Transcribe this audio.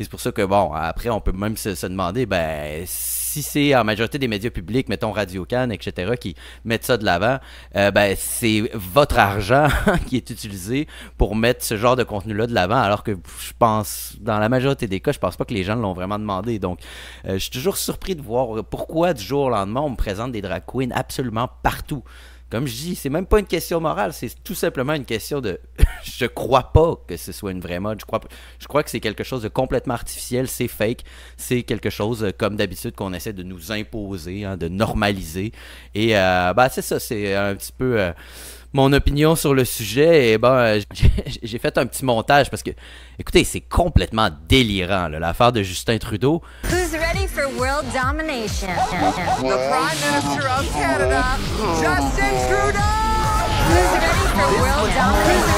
Et c'est pour ça que, bon, après, on peut même se, demander, ben, si c'est en majorité des médias publics, mettons Radio Cannes, etc., qui mettent ça de l'avant, euh, ben, c'est votre argent qui est utilisé pour mettre ce genre de contenu-là de l'avant, alors que je pense, dans la majorité des cas, je pense pas que les gens l'ont vraiment demandé. Donc, euh, je suis toujours surpris de voir pourquoi du jour au lendemain, on me présente des drag queens absolument partout comme je dis, c'est même pas une question morale, c'est tout simplement une question de je crois pas que ce soit une vraie mode. Je crois, je crois que c'est quelque chose de complètement artificiel, c'est fake, c'est quelque chose euh, comme d'habitude qu'on essaie de nous imposer, hein, de normaliser. Et euh, bah, c'est ça, c'est un petit peu euh, mon opinion sur le sujet. Et ben, j'ai fait un petit montage parce que, écoutez, c'est complètement délirant l'affaire de Justin Trudeau. Who's ready for world domination? The of Canada, Justin Trudeau. Who's ready for world domination?